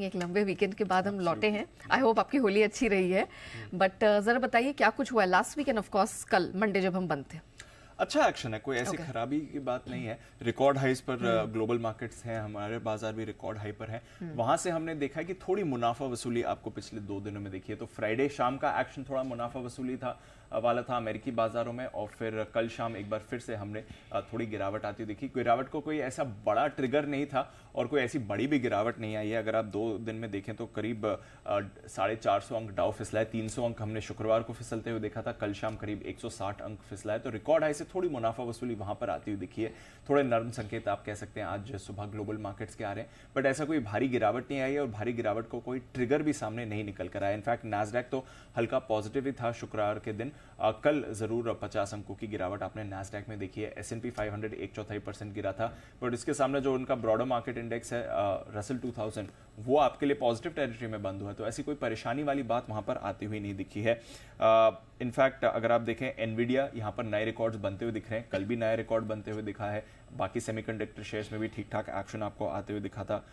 एक लंबे वीकेंड के बाद हम लौटे हैं आई होप आपकी होली अच्छी रही है बट hmm. uh, ज़रा बताइए क्या कुछ हुआ लास्ट वीकेंड ऑफ कोर्स कल मंडे जब हम बंद थे अच्छा एक्शन है कोई ऐसी okay. खराबी की बात नहीं है रिकॉर्ड हाइज पर ग्लोबल hmm. मार्केट्स uh, हैं हमारे बाजार भी रिकॉर्ड हाई पर है hmm. वहां से हमने देखा है कि थोड़ी मुनाफा वसूली आपको पिछले दो दिनों में देखी है तो फ्राइडे शाम का एक्शन थोड़ा मुनाफा वसूली था वाला था अमेरिकी बाजारों में और फिर कल शाम एक बार फिर से हमने थोड़ी गिरावट आती देखी गिरावट को कोई ऐसा बड़ा ट्रिगर नहीं था और कोई ऐसी बड़ी भी गिरावट नहीं आई है अगर आप दो दिन में देखें तो करीब साढ़े चार सौ अंक डाउ फिसला है तीन सौ अंक हमने शुक्रवार को फिसलते हुए देखा था कल शाम करीब साठ अंक फिसला है तो रिकॉर्ड हाई से थोड़ी मुनाफा वसूली वहां पर आती हुई दिखी है थोड़े नर्म संकेत आप कह सकते हैं आज सुबह ग्लोबल मार्केट्स के आ रहे हैं बट ऐसा कोई भारी गिरावट नहीं आई और भारी गिरावट को कोई ट्रिगर भी सामने नहीं निकल कर आया इनफैक्ट नाजडैक तो हल्का पॉजिटिव ही था शुक्रवार के दिन आ, कल जरूर पचास अंकों की गिरावट आपने नाजडेक में देखी है S and P five hundred एक चौथाई परसेंट गिरा था बट इसके सामने जो उनका ब्रॉडर मार्केट इंडेक्स है रसल टू थाउजेंड वो आपके लिए पॉजिटिव टेरिटरी में बंद हुआ है तो ऐसी कोई परेशानी वाली बात वहां पर आती हुई नहीं दिखी है इनफैक्ट अगर आप देखें एनवीडिया यहां पर नए रिकॉर्ड्स बनते बनते हुए दिख रहे हैं कल भी नया रिकॉर्ड बनते हुए दिखा है बाकी सेमीकंडक्टर शेयर्स में भी ठीक ठाक एक्शन आपको आते हुए दिखा था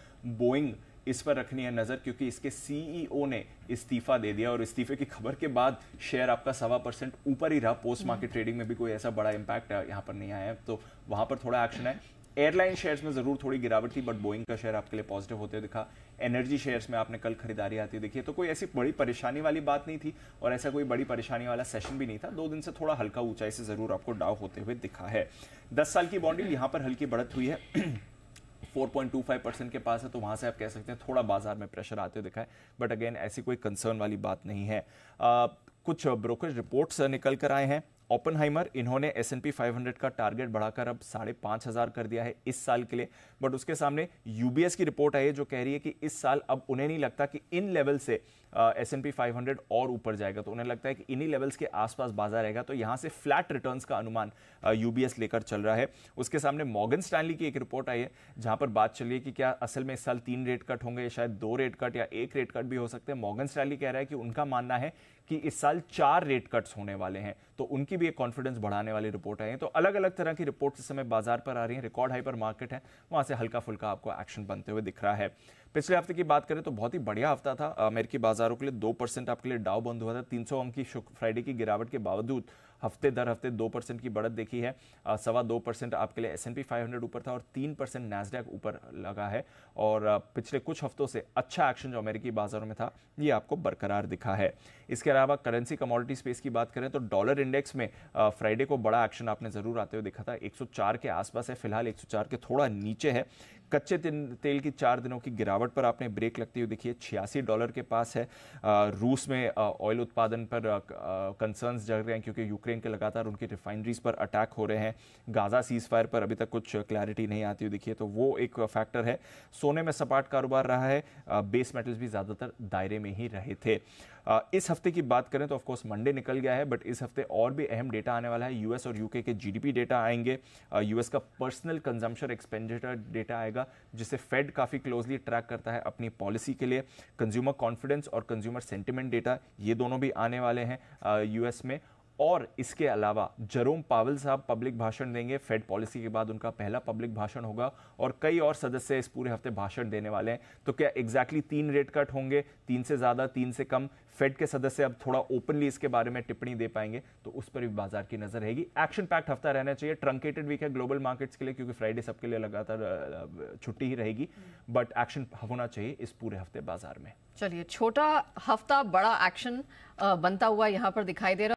बोइंग इस पर रखनी है नज़र क्योंकि इसके सीईओ e ने इस्तीफा दे दिया और इस्तीफे की खबर के बाद शेयर आपका सवा परसेंट ऊपर ही रहा पोस्ट मार्केट ट्रेडिंग में भी कोई ऐसा बड़ा इम्पैक्ट यहाँ पर नहीं आया तो वहाँ पर थोड़ा एक्शन है एयरलाइन शेयर्स में ज़रूर थोड़ी गिरावट थी बट बोइंग का शेयर आपके लिए पॉजिटिव होते दिखा एनर्जी शेयर्स में आपने कल खरीदारी आती देखी तो कोई ऐसी बड़ी परेशानी वाली बात नहीं थी और ऐसा कोई बड़ी परेशानी वाला सेशन भी नहीं था दो दिन से थोड़ा हल्का ऊंचाई से ज़रूर आपको डाव होते हुए दिखा है दस साल की बॉन्डिंग यहां पर हल्की बढ़त हुई है 4.25 परसेंट के पास है तो वहां से आप कह सकते हैं थोड़ा बाजार में प्रेशर आते दिखा है बट अगेन ऐसी कोई कंसर्न वाली बात नहीं है आ, कुछ ब्रोकरेज रिपोर्ट्स निकल कर आए हैं ओपनहाइमर इन्होंने S and P five hundred का टारगेट बढ़ाकर अब साढ़े पांच हज़ार कर दिया है इस साल के लिए बट उसके सामने यूबीएस की रिपोर्ट आई है जो कह रही है कि इस साल अब उन्हें नहीं लगता कि इन लेवल से S and P five hundred और ऊपर जाएगा तो उन्हें लगता है कि इन्हीं लेवल्स के आसपास बाजार रहेगा तो यहाँ से फ्लैट रिटर्न का अनुमान यूबीएस लेकर चल रहा है उसके सामने मॉगन स्टैंडली की एक रिपोर्ट आई है जहां पर बात चल रही है कि क्या असल में इस साल तीन रेट कट होंगे शायद दो रेट कट या एक रेट कट भी हो सकते हैं मॉगन स्टैंडली कह रहा है कि उनका मानना है कि इस साल चार रेट कट्स होने वाले हैं तो उनकी भी एक कॉन्फिडेंस बढ़ाने वाली रिपोर्ट आई है तो अलग अलग तरह की रिपोर्ट इस समय बाजार पर आ रही है रिकॉर्ड हाई पर मार्केट है वहाँ से हल्का फुल्का आपको एक्शन बनते हुए दिख रहा है पिछले हफ्ते की बात करें तो बहुत ही बढ़िया हफ्ता था अमेरिकी बाजारों के लिए दो परसेंट आपके लिए डाव बंद हुआ था तीन सौ अंक की फ्राइडे की गिरावट के बावजूद हफ्ते दर हफ्ते दो परसेंट की बढ़त देखी है सवा दो परसेंट आपके लिए S and P five hundred ऊपर था और तीन परसेंट नैसडैक ऊपर लगा है और पिछले कुछ हफ्तों से अच्छा एक्शन जो अमेरिकी बाजारों में था ये आपको बरकरार दिखा है इसके अलावा करेंसी कमोडिटी स्पेस की बात करें तो डॉलर इंडेक्स में फ्राइडे को बड़ा एक्शन आपने ज़रूर आते हुए देखा था एक के आसपास है फिलहाल एक के थोड़ा नीचे है कच्चे तेल की चार दिनों की गिरावट पर आपने ब्रेक लगती हुई देखिए छियासी डॉलर के पास है रूस में ऑयल उत्पादन पर कंसर्न्स जग रहे हैं क्योंकि यूक्रेन के लगातार उनकी रिफाइनरीज पर अटैक हो रहे हैं गाज़ा सीज फायर पर अभी तक कुछ क्लैरिटी नहीं आती हुई देखिए तो वो एक फैक्टर है सोने में सपाट कारोबार रहा है बेस मेटल्स भी ज़्यादातर दायरे में ही रहे थे इस हफ्ते की बात करें तो ऑफकोर्स मंडे निकल गया है बट इस हफ्ते और भी अहम डेटा आने वाला है यूएस और यूके के जीडीपी डेटा आएंगे यूएस का पर्सनल कंजम्पशन एक्सपेंडिचर डेटा आएगा जिसे फेड काफ़ी क्लोजली ट्रैक करता है अपनी पॉलिसी के लिए कंज्यूमर कॉन्फिडेंस और कंज्यूमर सेंटिमेंट डेटा ये दोनों भी आने वाले हैं यूएस में और इसके अलावा जरोम पावल साहब पब्लिक भाषण देंगे फेड पॉलिसी के बाद उनका पहला पब्लिक भाषण होगा और कई और सदस्य इस पूरे हफ्ते भाषण देने वाले हैं तो क्या एग्जैक्टली exactly तीन रेट कट होंगे तीन से ज़्यादा तीन से कम फेड के सदस्य अब थोड़ा ओपनली इसके बारे में टिप्पणी दे पाएंगे तो उस पर भी बाजार की नज़र रहेगी एक्शन पैक्ट हफ्ता रहना चाहिए ट्रंकेटेड वीक है ग्लोबल मार्केट्स के लिए क्योंकि फ्राइडे सबके लिए लगातार छुट्टी ही रहेगी बट एक्शन होना चाहिए इस पूरे हफ्ते बाजार में चलिए छोटा हफ्ता बड़ा एक्शन बनता हुआ यहाँ पर दिखाई दे रहा